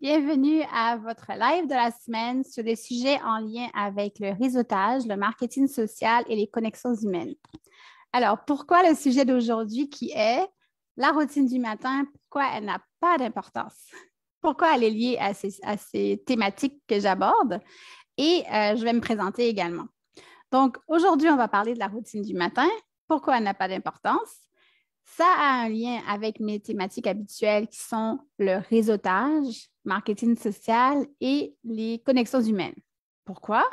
Bienvenue à votre live de la semaine sur des sujets en lien avec le réseautage, le marketing social et les connexions humaines. Alors, pourquoi le sujet d'aujourd'hui qui est la routine du matin, pourquoi elle n'a pas d'importance? Pourquoi elle est liée à ces, thématiques que j'aborde? Et euh, je vais me présenter également. Donc, aujourd'hui, on va parler de la routine du matin, pourquoi elle n'a pas d'importance, ça a un lien avec mes thématiques habituelles qui sont le réseautage, marketing social et les connexions humaines. Pourquoi?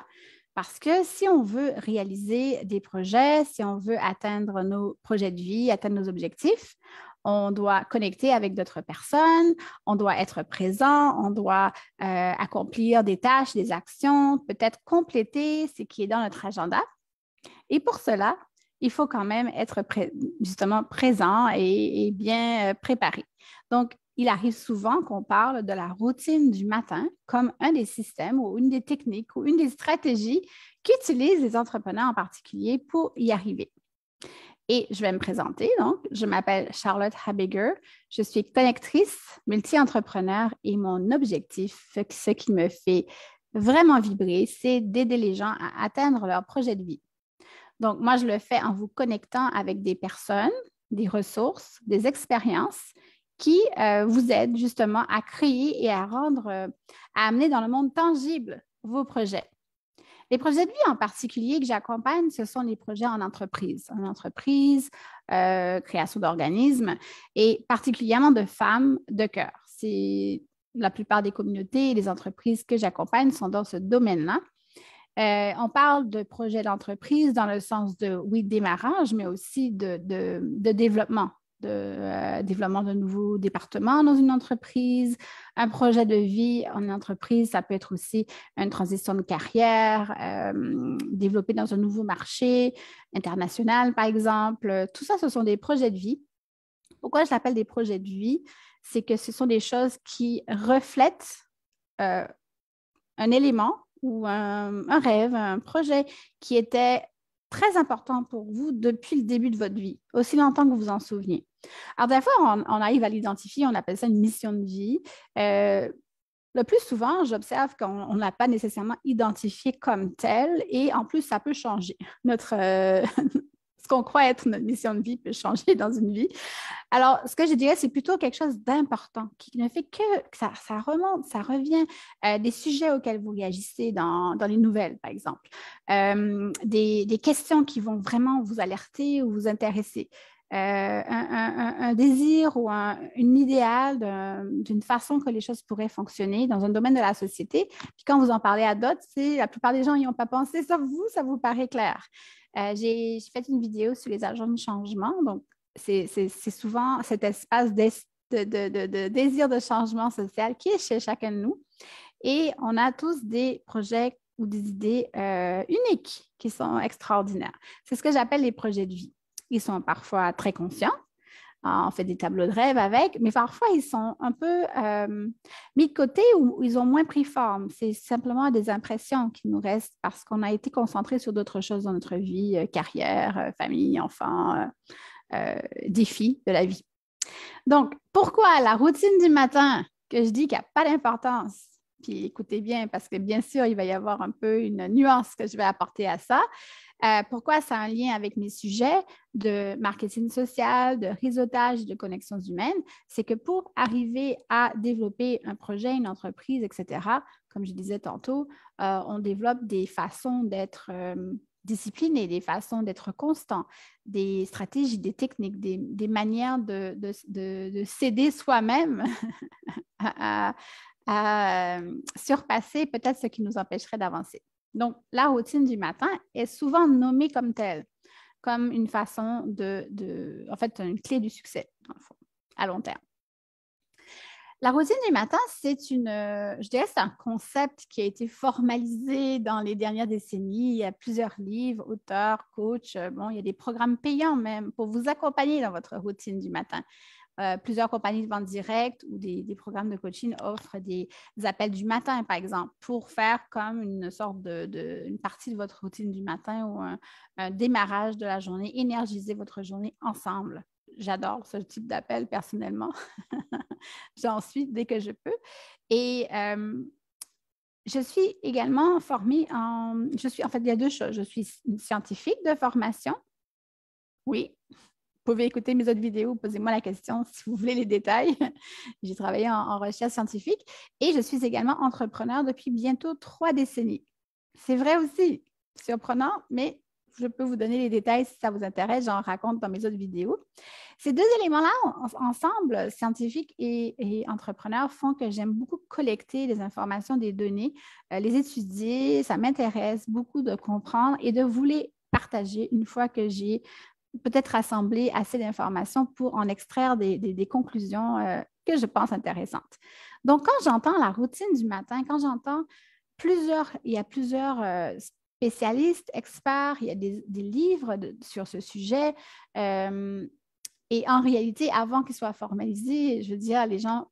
Parce que si on veut réaliser des projets, si on veut atteindre nos projets de vie, atteindre nos objectifs, on doit connecter avec d'autres personnes, on doit être présent, on doit euh, accomplir des tâches, des actions, peut-être compléter ce qui est dans notre agenda. Et pour cela, il faut quand même être justement présent et, bien euh, préparé. Donc, il arrive souvent qu'on parle de la routine du matin comme un des systèmes ou une des techniques ou une des stratégies qu'utilisent les entrepreneurs en particulier pour y arriver. Et je vais me présenter. Donc, je m'appelle Charlotte Habegger. Je suis connectrice, multi-entrepreneur et mon objectif, ce qui me fait vraiment vibrer, c'est d'aider les gens à atteindre leur projet de vie. Donc, moi, je le fais en vous connectant avec des personnes, des ressources, des expériences qui euh, vous aident justement à créer et à rendre, euh, à amener dans le monde tangible vos projets. Les projets de vie en particulier que j'accompagne, ce sont les projets en entreprise, en entreprise, euh, création d'organismes et particulièrement de femmes de cœur. C'est la plupart des communautés et des entreprises que j'accompagne sont dans ce domaine-là. Euh, on parle de projet d'entreprise dans le sens de, oui, de démarrage, mais aussi de, développement, de euh, développement de nouveaux départements dans une entreprise, un projet de vie en entreprise, ça peut être aussi une transition de carrière, euh, développer dans un nouveau marché international, par exemple. Tout ça, ce sont des projets de vie. Pourquoi je l'appelle des projets de vie? C'est que ce sont des choses qui reflètent un élément ou un, rêve, un projet qui était très important pour vous depuis le début de votre vie, aussi longtemps que vous en souveniez. Alors, des fois, on, arrive à l'identifier, on appelle ça une mission de vie. Euh, le plus souvent, j'observe qu'on n'a pas nécessairement identifié comme tel et en plus, ça peut changer. Notre, euh, ce qu'on croit être notre mission de vie peut changer dans une vie. Alors, ce que je dirais, c'est plutôt quelque chose d'important qui ne fait que, que ça, remonte, ça revient euh, des sujets auxquels vous réagissez dans, les nouvelles, par exemple, euh, des, questions qui vont vraiment vous alerter ou vous intéresser, euh, un, désir ou un une idéal d'une façon que les choses pourraient fonctionner dans un domaine de la société. Puis quand vous en parlez à d'autres, la plupart des gens n'y ont pas pensé, sauf vous, ça vous paraît clair. Euh, j'ai fait une vidéo sur les agents de changement. Donc, c'est souvent cet espace de, désir de changement social qui est chez chacun de nous. Et on a tous des projets ou des idées euh, uniques qui sont extraordinaires. C'est ce que j'appelle les projets de vie. Ils sont parfois très conscients. Ah, on fait des tableaux de rêve avec, mais parfois ils sont un peu euh, mis de côté ou ils ont moins pris forme. C'est simplement des impressions qui nous restent parce qu'on a été concentré sur d'autres choses dans notre vie, euh, carrière, euh, famille, enfants, défis de la vie. Donc, pourquoi la routine du matin que je dis qu'il n'a a pas d'importance puis écoutez bien, parce que bien sûr, il va y avoir un peu une nuance que je vais apporter à ça. Euh, pourquoi ça a un lien avec mes sujets de marketing social, de réseautage, de connexions humaines? C'est que pour arriver à développer un projet, une entreprise, etc., comme je disais tantôt, euh, on développe des façons d'être euh, disciplinées, des façons d'être constant, des stratégies, des techniques, des, manières de, céder s'aider soi-même à surpasser peut-être ce qui nous empêcherait d'avancer. Donc, la routine du matin est souvent nommée comme telle, comme une façon de, en fait, une clé du succès, à long terme. La routine du matin, c'est une, euh, je dirais, c'est un concept qui a été formalisé dans les dernières décennies. Il y a plusieurs livres, auteurs, coachs. Euh, bon, il y a des programmes payants même pour vous accompagner dans votre routine du matin. Euh, plusieurs compagnies de vente directe ou des, programmes de coaching offrent des, appels du matin, par exemple, pour faire comme une sorte de, partie de votre routine du matin ou un, démarrage de la journée, énergiser votre journée ensemble. J'adore ce type d'appel personnellement. J'en suis dès que je peux. Et euh, je suis également formée en. en fait, il y a deux choses. Je suis scientifique de formation. Oui, pouvez écouter mes autres vidéos, posez-moi la question si vous voulez les détails. J'ai travaillé en, recherche scientifique et je suis également entrepreneur depuis bientôt trois décennies. C'est vrai aussi, surprenant, mais je peux vous donner les détails si ça vous intéresse, j'en raconte dans mes autres vidéos. Ces deux éléments-là, ensemble, scientifiques et, entrepreneurs, font que j'aime beaucoup collecter des informations, des données, euh, les étudier, ça m'intéresse beaucoup de comprendre et de vous les partager une fois que j'ai peut-être rassembler assez d'informations pour en extraire des, conclusions euh, que je pense intéressantes. Donc, quand j'entends la routine du matin, quand j'entends plusieurs, il y a plusieurs euh, spécialistes, experts, il y a des, livres sur ce sujet. Euh, et en réalité, avant qu'ils soit formalisé, je veux dire, les gens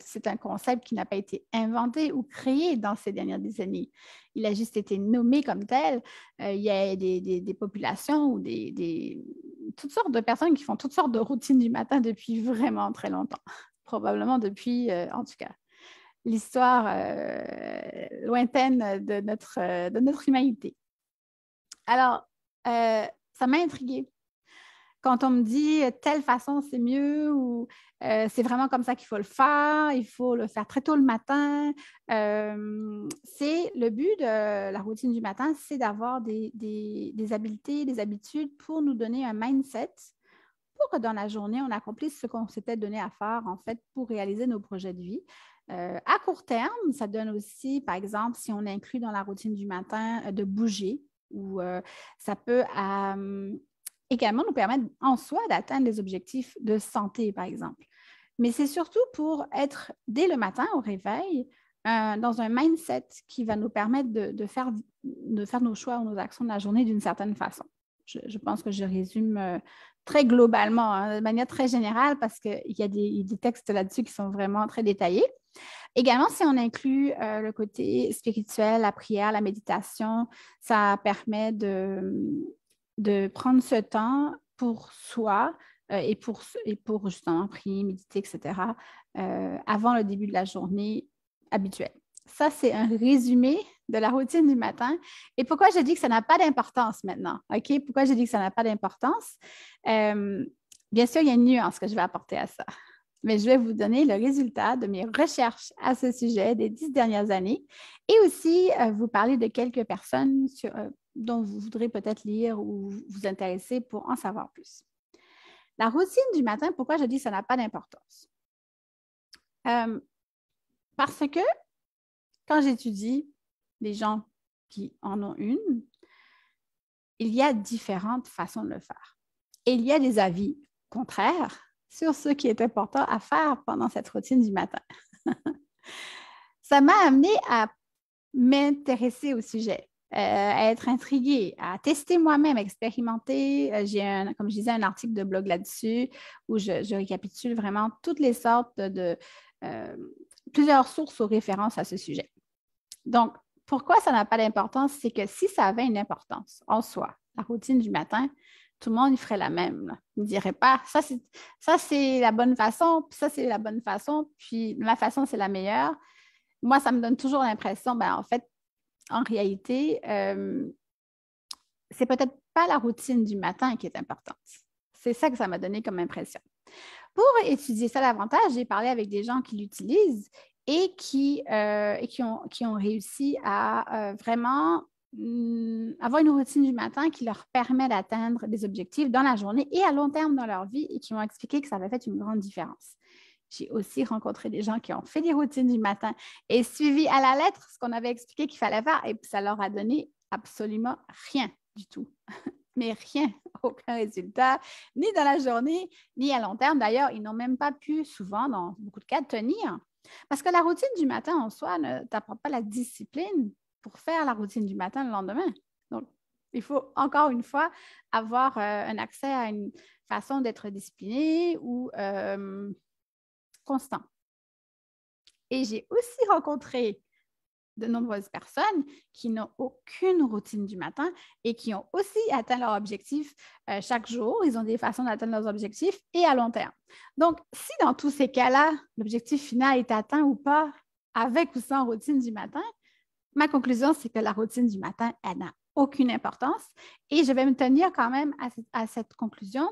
c'est un concept qui n'a pas été inventé ou créé dans ces dernières décennies. Il a juste été nommé comme tel. Euh, il y a des, populations ou des, toutes sortes de personnes qui font toutes sortes de routines du matin depuis vraiment très longtemps, probablement depuis, euh, en tout cas, l'histoire euh, lointaine de notre, de notre humanité. Alors, ça m'a intriguée quand on me dit euh, telle façon c'est mieux ou euh, c'est vraiment comme ça qu'il faut le faire, il faut le faire très tôt le matin. Euh, c'est le but de la routine du matin, c'est d'avoir des, habiletés, des habitudes pour nous donner un mindset pour que dans la journée, on accomplisse ce qu'on s'était donné à faire, en fait, pour réaliser nos projets de vie. à court terme, ça donne aussi, par exemple, si on inclut dans la routine du matin de bouger, ou ça peut également nous permettre en soi d'atteindre des objectifs de santé, par exemple. Mais c'est surtout pour être dès le matin au réveil euh, dans un mindset qui va nous permettre de, faire, de faire nos choix ou nos actions de la journée d'une certaine façon. Je, pense que je résume euh, très globalement, hein, de manière très générale, parce qu'il y, y, a des textes là-dessus qui sont vraiment très détaillés. Également, si on inclut euh, le côté spirituel, la prière, la méditation, ça permet de, de prendre ce temps pour soi euh, et, pour, et pour justement prier, méditer, etc., euh, avant le début de la journée habituelle. Ça, c'est un résumé de la routine du matin. Et pourquoi je dis que ça n'a pas d'importance maintenant? OK? Pourquoi je dis que ça n'a pas d'importance? Euh, bien sûr, il y a une nuance que je vais apporter à ça mais je vais vous donner le résultat de mes recherches à ce sujet des dix dernières années et aussi vous parler de quelques personnes sur, dont vous voudrez peut-être lire ou vous intéresser pour en savoir plus. La routine du matin, pourquoi je dis ça n'a pas d'importance? Euh, parce que quand j'étudie les gens qui en ont une, il y a différentes façons de le faire. Et il y a des avis contraires sur ce qui est important à faire pendant cette routine du matin. ça m'a amené à m'intéresser au sujet euh, à être intrigué, à tester moi-même, expérimenter. Euh, j'ai, comme je disais, un article de blog là-dessus où je, récapitule vraiment toutes les sortes de euh, plusieurs sources aux références à ce sujet. Donc, pourquoi ça n'a pas d'importance? C'est que si ça avait une importance en soi, la routine du matin, tout le monde y ferait la même. Il ne dirait pas ça, c'est, ça, c'est la bonne façon, ça, c'est la bonne façon, puis ma façon, c'est la meilleure. Moi, ça me donne toujours l'impression, ben, en fait, en réalité, ce euh, c'est peut-être pas la routine du matin qui est importante. C'est ça que ça m'a donné comme impression. Pour étudier ça davantage, j'ai parlé avec des gens qui l'utilisent et, qui, euh, ont, réussi à euh, vraiment mm, avoir une routine du matin qui leur permet d'atteindre des objectifs dans la journée et à long terme dans leur vie et qui m'ont expliqué que ça avait fait une grande différence. J'ai aussi rencontré des gens qui ont fait des routines du matin et suivi à la lettre ce qu'on avait expliqué qu'il fallait faire et puis ça leur a donné absolument rien du tout. Mais rien, aucun résultat, ni dans la journée, ni à long terme. D'ailleurs, ils n'ont même pas pu, souvent, dans beaucoup de cas, tenir. Parce que la routine du matin en soi ne t'apprend pas la discipline pour faire la routine du matin le lendemain. Donc, il faut encore une fois avoir euh, un accès à une façon d'être discipliné ou euh, constant. Et j'ai aussi rencontré de nombreuses personnes qui n'ont aucune routine du matin et qui ont aussi atteint leur objectif euh, chaque jour. Ils ont des façons d'atteindre leurs objectifs et à long terme. Donc, si dans tous ces cas-là, l'objectif final est atteint ou pas, avec ou sans routine du matin, ma conclusion, c'est que la routine du matin, elle n'a aucune importance. Et je vais me tenir quand même à cette conclusion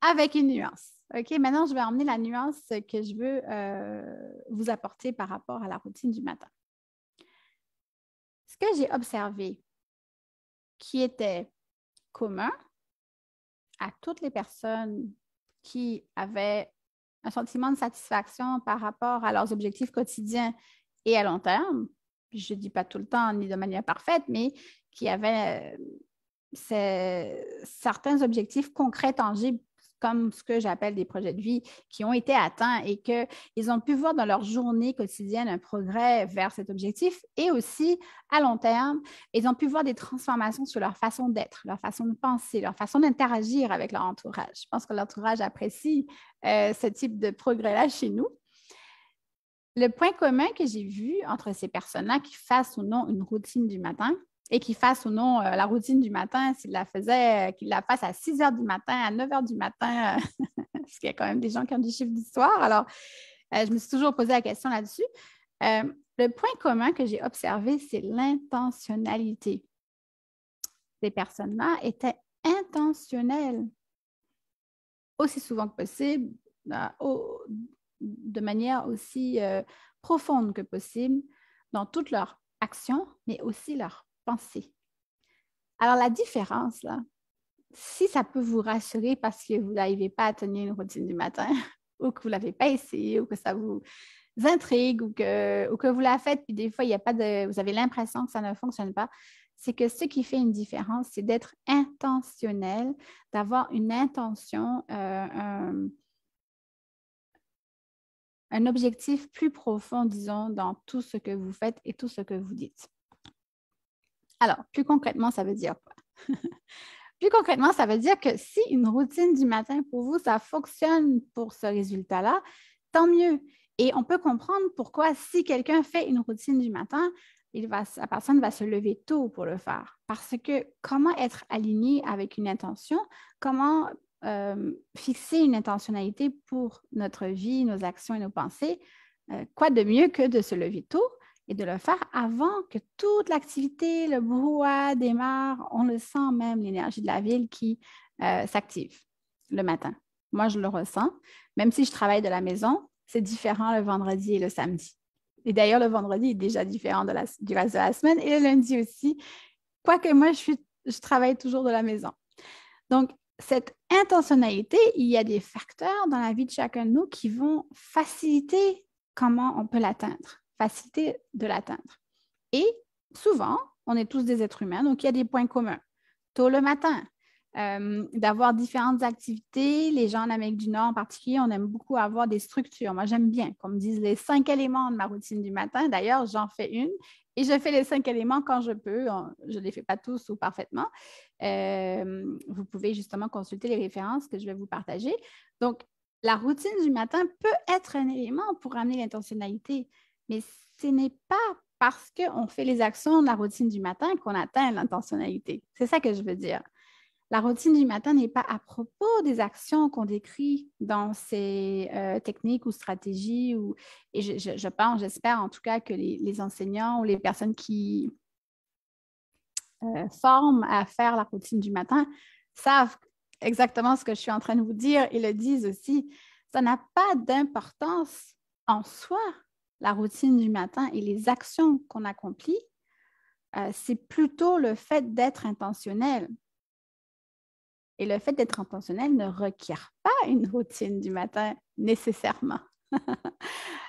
avec une nuance. OK, maintenant, je vais emmener la nuance que je veux euh, vous apporter par rapport à la routine du matin. Ce que j'ai observé qui était commun à toutes les personnes qui avaient un sentiment de satisfaction par rapport à leurs objectifs quotidiens et à long terme, je ne dis pas tout le temps ni de manière parfaite, mais qui avaient euh, certains objectifs concrets, tangibles comme ce que j'appelle des projets de vie qui ont été atteints et qu'ils ont pu voir dans leur journée quotidienne un progrès vers cet objectif et aussi à long terme, ils ont pu voir des transformations sur leur façon d'être, leur façon de penser, leur façon d'interagir avec leur entourage. Je pense que l'entourage apprécie euh, ce type de progrès-là chez nous. Le point commun que j'ai vu entre ces personnes-là, qui fassent ou non une routine du matin, et qu'il fasse ou non euh, la routine du matin, s'il la faisait, euh, qu'il la fasse à 6 heures du matin, à 9 h du matin, euh, parce qu'il y a quand même des gens qui ont du chiffre d'histoire. Alors, je me suis toujours posé la question là-dessus. le point commun que j'ai observé, c'est l'intentionnalité. Ces personnes-là étaient intentionnelles aussi souvent que possible, de manière aussi profonde que possible, dans toutes leurs actions, mais aussi leurs penser. Alors, la différence, là, si ça peut vous rassurer parce que vous n'arrivez pas à tenir une routine du matin, ou que vous ne l'avez pas essayé, ou que ça vous intrigue, ou que, vous la faites, puis des fois, il y a pas de, vous avez l'impression que ça ne fonctionne pas, c'est que ce qui fait une différence, c'est d'être intentionnel, d'avoir une intention, euh, un objectif plus profond, disons, dans tout ce que vous faites et tout ce que vous dites. Alors, plus concrètement, ça veut dire quoi? plus concrètement, ça veut dire que si une routine du matin pour vous, ça fonctionne pour ce résultat-là, tant mieux. Et on peut comprendre pourquoi si quelqu'un fait une routine du matin, la personne va se lever tôt pour le faire. Parce que comment être aligné avec une intention, comment euh, fixer une intentionnalité pour notre vie, nos actions et nos pensées, euh, quoi de mieux que de se lever tôt et de le faire avant que toute l'activité, le brouhaha démarre. On le sent même, l'énergie de la ville qui euh, s'active le matin. Moi, je le ressens. Même si je travaille de la maison, c'est différent le vendredi et le samedi. Et d'ailleurs, le vendredi est déjà différent du reste de la semaine et le lundi aussi. Quoique moi, je travaille toujours de la maison. Donc, cette intentionnalité, il y a des facteurs dans la vie de chacun de nous qui vont faciliter comment on peut l'atteindre facilité de l'atteindre. Et souvent, on est tous des êtres humains, donc il y a des points communs. Tôt le matin, euh, d'avoir différentes activités. Les gens en Amérique du Nord en particulier, on aime beaucoup avoir des structures. Moi, j'aime bien, comme disent les cinq éléments de ma routine du matin. D'ailleurs, j'en fais une et je fais les cinq éléments quand je peux. je ne les fais pas tous ou parfaitement. Euh, vous pouvez justement consulter les références que je vais vous partager. Donc, la routine du matin peut être un élément pour amener l'intentionnalité. Mais ce n'est pas parce qu'on fait les actions de la routine du matin qu'on atteint l'intentionnalité. C'est ça que je veux dire. La routine du matin n'est pas à propos des actions qu'on décrit dans ces euh, techniques ou stratégies. et je, pense, j'espère en tout cas que les, enseignants ou les personnes qui euh, forment à faire la routine du matin savent exactement ce que je suis en train de vous dire et le disent aussi. Ça n'a pas d'importance en soi la routine du matin et les actions qu'on accomplit, euh, c'est plutôt le fait d'être intentionnel. Et le fait d'être intentionnel ne requiert pas une routine du matin nécessairement.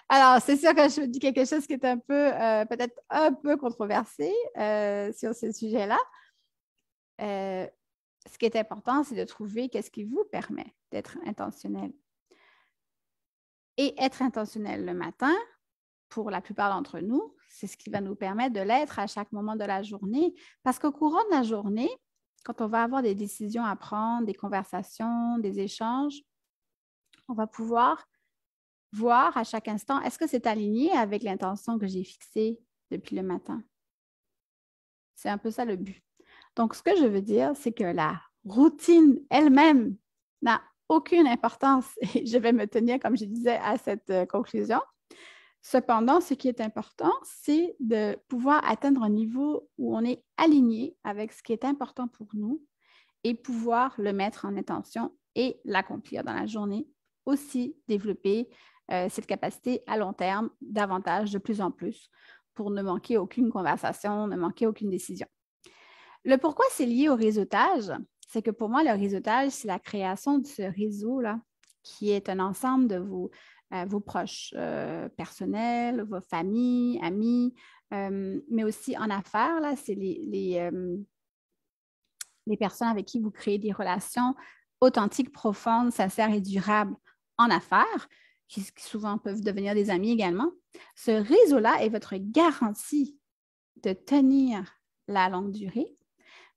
Alors, c'est sûr que je vous dis quelque chose qui est un peu, euh, peut-être un peu controversé euh, sur ce sujet-là. ce qui est important, c'est de trouver qu'est-ce qui vous permet d'être intentionnel. Et être intentionnel le matin, pour la plupart d'entre nous, c'est ce qui va nous permettre de l'être à chaque moment de la journée. Parce qu'au courant de la journée, quand on va avoir des décisions à prendre, des conversations, des échanges, on va pouvoir voir à chaque instant, est-ce que c'est aligné avec l'intention que j'ai fixée depuis le matin? C'est un peu ça le but. Donc, ce que je veux dire, c'est que la routine elle-même n'a aucune importance et je vais me tenir, comme je disais, à cette euh, conclusion. Cependant, ce qui est important, c'est de pouvoir atteindre un niveau où on est aligné avec ce qui est important pour nous et pouvoir le mettre en intention et l'accomplir dans la journée. Aussi développer euh, cette capacité à long terme davantage, de plus en plus, pour ne manquer aucune conversation, ne manquer aucune décision. Le pourquoi c'est lié au réseautage, c'est que pour moi, le réseautage, c'est la création de ce réseau-là, qui est un ensemble de vos vos proches euh, personnels, vos familles, amis, euh, mais aussi en affaires, là, c'est les, euh, les, personnes avec qui vous créez des relations authentiques, profondes, sincères et durables en affaires, qui, souvent peuvent devenir des amis également. Ce réseau-là est votre garantie de tenir la longue durée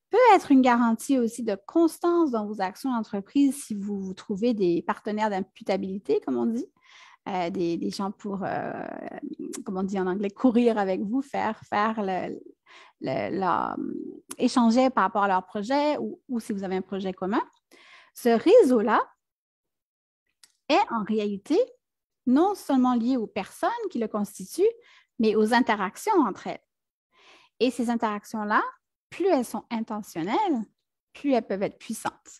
peut être une garantie aussi de constance dans vos actions d'entreprise si vous trouvez des partenaires d'imputabilité, comme on dit, euh, des, gens pour, euh, comme on dit en anglais, courir avec vous, faire, faire le, euh, échanger par rapport à leur projet ou, ou si vous avez un projet commun. Ce réseau-là est en réalité non seulement lié aux personnes qui le constituent, mais aux interactions entre elles. Et ces interactions-là, plus elles sont intentionnelles, plus elles peuvent être puissantes.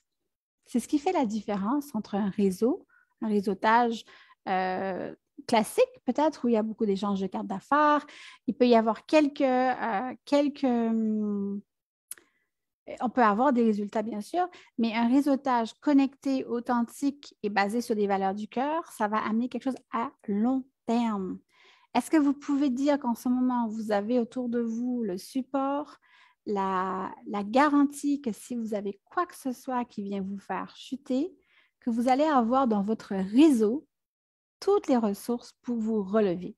C'est ce qui fait la différence entre un réseau, un réseautage euh, classique, peut-être, où il y a beaucoup d'échanges de cartes d'affaires. Il peut y avoir quelques, euh, quelques euh, on peut avoir des résultats, bien sûr, mais un réseautage connecté, authentique et basé sur des valeurs du cœur, ça va amener quelque chose à long terme. Est-ce que vous pouvez dire qu'en ce moment, vous avez autour de vous le support, la, garantie que si vous avez quoi que ce soit qui vient vous faire chuter, que vous allez avoir dans votre réseau toutes les ressources pour vous relever.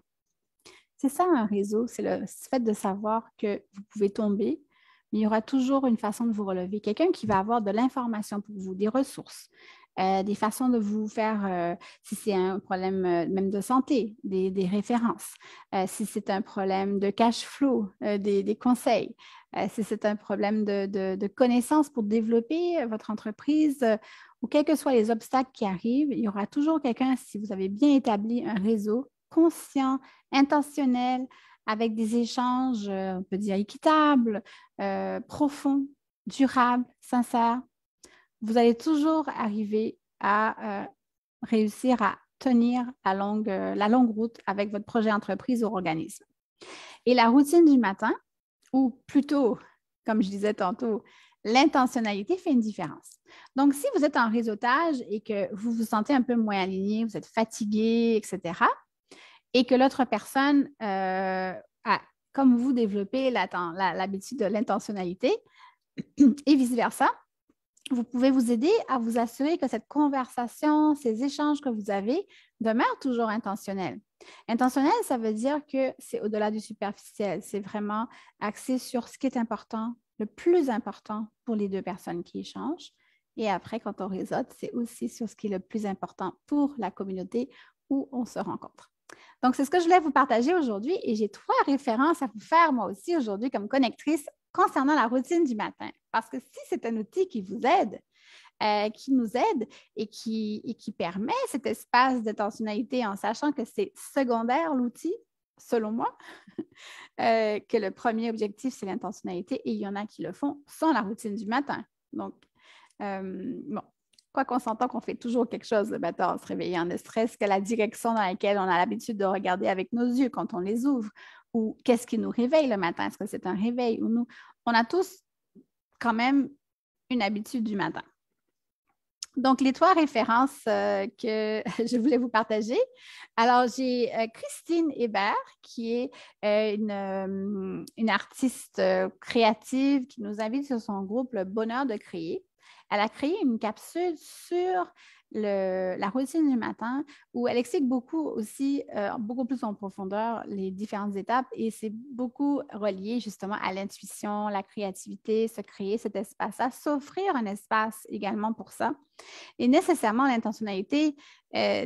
C'est ça un réseau, c'est le fait de savoir que vous pouvez tomber, mais il y aura toujours une façon de vous relever. Quelqu'un qui va avoir de l'information pour vous, des ressources, euh, des façons de vous faire, euh, si c'est un problème euh, même de santé, des, références, si c'est un problème de cash flow, des, conseils, si c'est un problème de, de, de connaissances pour développer votre entreprise ou quels que soient les obstacles qui arrivent, il y aura toujours quelqu'un, si vous avez bien établi un réseau conscient, intentionnel, avec des échanges, euh, on peut dire, équitables, euh, profonds, durables, sincères, vous allez toujours arriver à euh, réussir à tenir la longue, la longue route avec votre projet entreprise ou organisme. Et la routine du matin, ou plutôt, comme je disais tantôt, l'intentionnalité fait une différence. Donc, si vous êtes en réseautage et que vous vous sentez un peu moins aligné, vous êtes fatigué, etc., et que l'autre personne euh, a, comme vous, développé l'habitude de l'intentionnalité et vice-versa, vous pouvez vous aider à vous assurer que cette conversation, ces échanges que vous avez demeurent toujours intentionnels. Intentionnel, ça veut dire que c'est au-delà du superficiel, c'est vraiment axé sur ce qui est important, le plus important pour les deux personnes qui échangent. Et après, quand on réseaute, c'est aussi sur ce qui est le plus important pour la communauté où on se rencontre. Donc, c'est ce que je voulais vous partager aujourd'hui et j'ai trois références à vous faire moi aussi aujourd'hui comme connectrice concernant la routine du matin. Parce que si c'est un outil qui vous aide, euh, qui nous aide et qui, qui permet cet espace d'intentionnalité en sachant que c'est secondaire l'outil, selon moi, euh, que le premier objectif, c'est l'intentionnalité et il y en a qui le font sans la routine du matin. Donc, euh, bon, quoi qu'on s'entend qu'on fait toujours quelque chose ben, le matin en se réveillant, ne serait-ce que la direction dans laquelle on a l'habitude de regarder avec nos yeux quand on les ouvre, ou qu'est-ce qui nous réveille le matin, est-ce que c'est un réveil ou nous. On a tous quand même une habitude du matin. Donc, les trois références euh, que je voulais vous partager. Alors, j'ai euh, Christine Hébert, qui est une, une, artiste créative qui nous invite sur son groupe Le Bonheur de Créer. Elle a créé une capsule sur la routine du matin où elle explique beaucoup aussi, euh, beaucoup plus en profondeur, les différentes étapes et c'est beaucoup relié justement à l'intuition, la créativité, se créer cet espace-là, s'offrir un espace également pour ça. Et nécessairement, l'intentionnalité euh,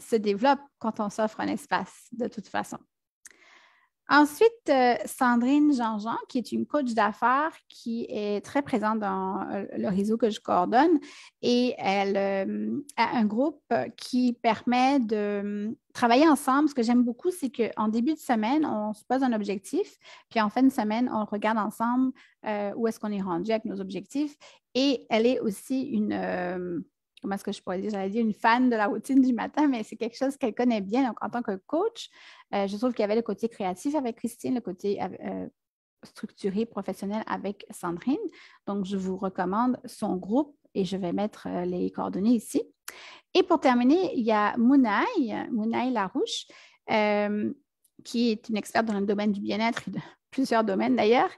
se développe quand on s'offre un espace de toute façon. Ensuite, euh, Sandrine Jean-Jean, qui est une coach d'affaires qui est très présente dans euh, le réseau que je coordonne et elle euh, a un groupe qui permet de travailler ensemble. Ce que j'aime beaucoup, c'est qu'en début de semaine, on se pose un objectif, puis en fin de semaine, on regarde ensemble où est-ce qu'on est rendu avec nos objectifs. Et elle est aussi une comment est-ce que je pourrais dire, j'allais dire une fan de la routine du matin, mais c'est quelque chose qu'elle connaît bien. Donc, en tant que coach, euh, je trouve qu'il y avait le côté créatif avec Christine, le côté euh, euh, structuré, professionnel avec Sandrine. Donc, je vous recommande son groupe et je vais mettre les coordonnées ici. Et pour terminer, il y a Mounaï, Mounaï Larouche, qui est une experte dans le domaine du bien-être, et de plusieurs domaines d'ailleurs,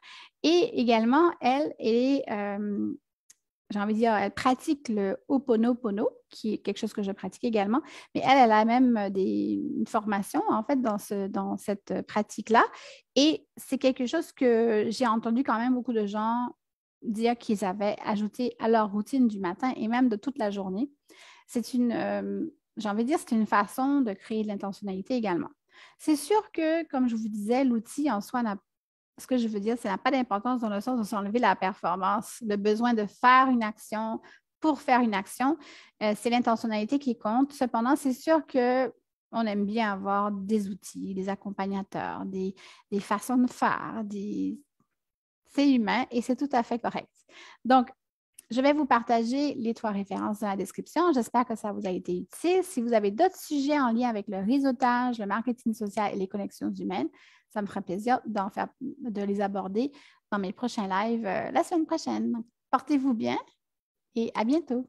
et également, elle est j'ai envie de dire, elle pratique le Ho'oponopono, qui est quelque chose que je pratique également, mais elle, elle a même euh, des, une formation, en fait, dans, cette pratique-là. Et c'est quelque chose que j'ai entendu quand même beaucoup de gens dire qu'ils avaient ajouté à leur routine du matin et même de toute la journée. C'est une, euh, j'ai envie de dire, c'est une façon de créer de l'intentionnalité également. C'est sûr que, comme je vous disais, l'outil en soi n'a pas ce que je veux dire, ça n'a pas d'importance dans le sens de s'enlever la performance, le besoin de faire une action pour faire une action. Euh, c'est l'intentionnalité qui compte. Cependant, c'est sûr que on aime bien avoir des outils, des accompagnateurs, des, façons de faire, c'est humain et c'est tout à fait correct. Donc, je vais vous partager les trois références dans la description. J'espère que ça vous a été utile. Si vous avez d'autres sujets en lien avec le réseautage, le marketing social et les connexions humaines, ça me fera plaisir de les aborder dans mes prochains lives euh, la semaine prochaine. Portez-vous bien et à bientôt.